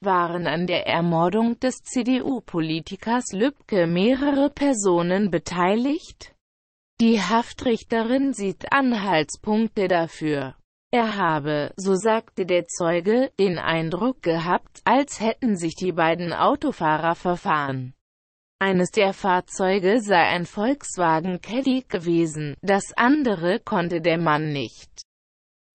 waren an der Ermordung des CDU-Politikers Lübcke mehrere Personen beteiligt? Die Haftrichterin sieht Anhaltspunkte dafür. Er habe, so sagte der Zeuge, den Eindruck gehabt, als hätten sich die beiden Autofahrer verfahren. Eines der Fahrzeuge sei ein Volkswagen Caddy gewesen, das andere konnte der Mann nicht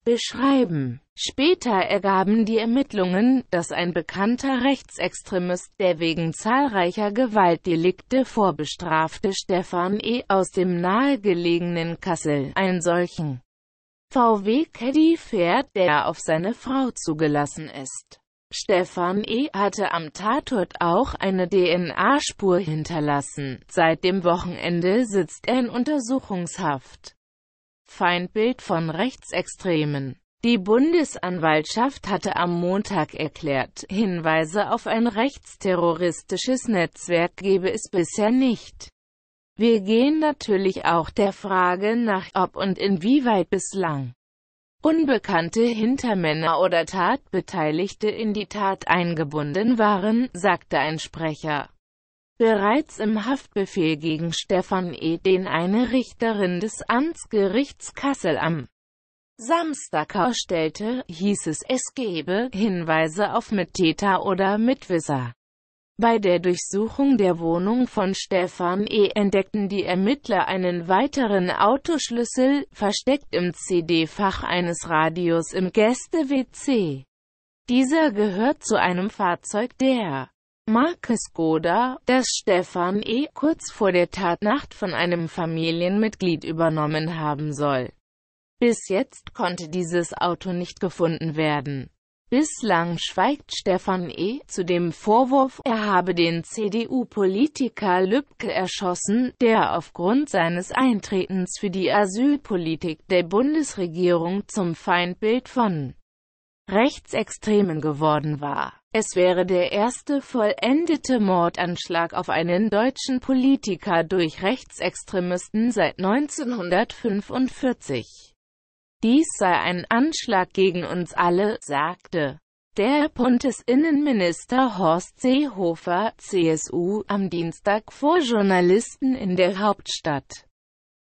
beschreiben. Später ergaben die Ermittlungen, dass ein bekannter Rechtsextremist, der wegen zahlreicher Gewaltdelikte vorbestrafte Stefan E. aus dem nahegelegenen Kassel, einen solchen VW-Caddy fährt, der auf seine Frau zugelassen ist. Stefan E. hatte am Tatort auch eine DNA-Spur hinterlassen. Seit dem Wochenende sitzt er in Untersuchungshaft. Feindbild von Rechtsextremen. Die Bundesanwaltschaft hatte am Montag erklärt, Hinweise auf ein rechtsterroristisches Netzwerk gebe es bisher nicht. Wir gehen natürlich auch der Frage nach, ob und inwieweit bislang unbekannte Hintermänner oder Tatbeteiligte in die Tat eingebunden waren, sagte ein Sprecher. Bereits im Haftbefehl gegen Stefan E., den eine Richterin des Amtsgerichts Kassel am Samstag ausstellte, hieß es, es gebe Hinweise auf Mittäter oder Mitwisser. Bei der Durchsuchung der Wohnung von Stefan E. entdeckten die Ermittler einen weiteren Autoschlüssel, versteckt im CD-Fach eines Radios im Gäste-WC. Dieser gehört zu einem Fahrzeug der Markus Goda, das Stefan E. kurz vor der Tatnacht von einem Familienmitglied übernommen haben soll. Bis jetzt konnte dieses Auto nicht gefunden werden. Bislang schweigt Stefan E. zu dem Vorwurf, er habe den CDU-Politiker Lübcke erschossen, der aufgrund seines Eintretens für die Asylpolitik der Bundesregierung zum Feindbild von Rechtsextremen geworden war. Es wäre der erste vollendete Mordanschlag auf einen deutschen Politiker durch Rechtsextremisten seit 1945. Dies sei ein Anschlag gegen uns alle, sagte der Bundesinnenminister Horst Seehofer, CSU, am Dienstag vor Journalisten in der Hauptstadt.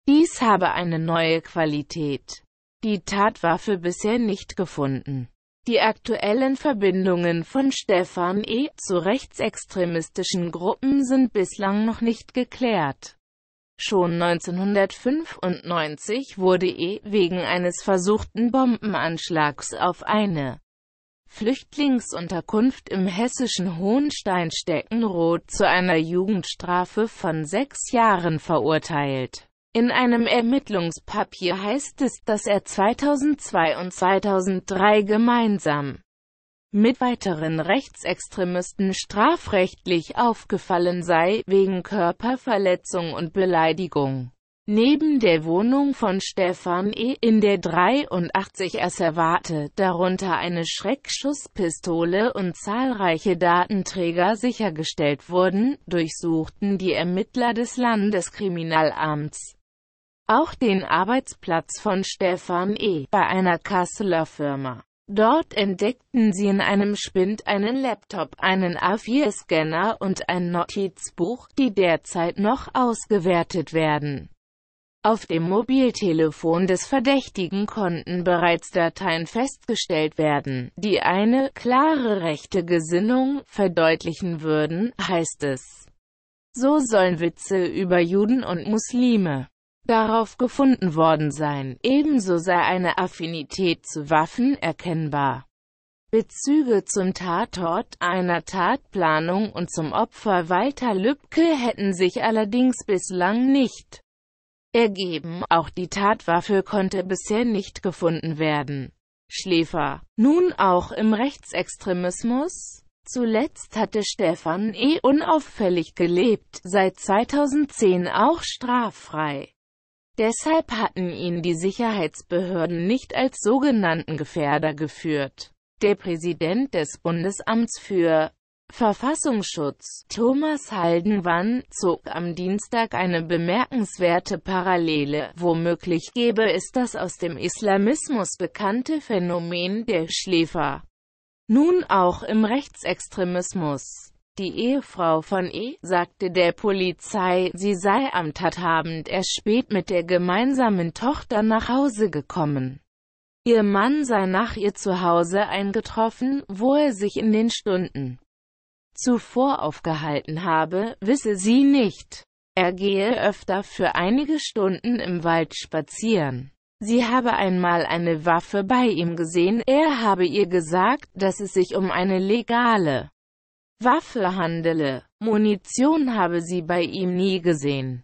Dies habe eine neue Qualität. Die Tatwaffe bisher nicht gefunden. Die aktuellen Verbindungen von Stefan E. zu rechtsextremistischen Gruppen sind bislang noch nicht geklärt. Schon 1995 wurde E. wegen eines versuchten Bombenanschlags auf eine Flüchtlingsunterkunft im hessischen Hohensteinsteckenroth zu einer Jugendstrafe von sechs Jahren verurteilt. In einem Ermittlungspapier heißt es, dass er 2002 und 2003 gemeinsam mit weiteren Rechtsextremisten strafrechtlich aufgefallen sei, wegen Körperverletzung und Beleidigung. Neben der Wohnung von Stefan E. in der 83 Asservate, darunter eine Schreckschusspistole und zahlreiche Datenträger sichergestellt wurden, durchsuchten die Ermittler des Landeskriminalamts auch den Arbeitsplatz von Stefan E. bei einer Kasseler Firma. Dort entdeckten sie in einem Spind einen Laptop, einen A4-Scanner und ein Notizbuch, die derzeit noch ausgewertet werden. Auf dem Mobiltelefon des Verdächtigen konnten bereits Dateien festgestellt werden, die eine klare rechte Gesinnung verdeutlichen würden, heißt es. So sollen Witze über Juden und Muslime darauf gefunden worden sein. Ebenso sei eine Affinität zu Waffen erkennbar. Bezüge zum Tatort, einer Tatplanung und zum Opfer Walter Lübcke hätten sich allerdings bislang nicht ergeben, auch die Tatwaffe konnte bisher nicht gefunden werden. Schläfer. Nun auch im Rechtsextremismus? Zuletzt hatte Stefan E. unauffällig gelebt, seit 2010 auch straffrei. Deshalb hatten ihn die Sicherheitsbehörden nicht als sogenannten Gefährder geführt. Der Präsident des Bundesamts für Verfassungsschutz, Thomas Haldenwann, zog am Dienstag eine bemerkenswerte Parallele, womöglich gäbe es das aus dem Islamismus bekannte Phänomen der Schläfer. Nun auch im Rechtsextremismus. Die Ehefrau von E. sagte der Polizei, sie sei am Tatabend erst spät mit der gemeinsamen Tochter nach Hause gekommen. Ihr Mann sei nach ihr zu Hause eingetroffen, wo er sich in den Stunden zuvor aufgehalten habe, wisse sie nicht. Er gehe öfter für einige Stunden im Wald spazieren. Sie habe einmal eine Waffe bei ihm gesehen, er habe ihr gesagt, dass es sich um eine legale Waffe handele. Munition habe sie bei ihm nie gesehen.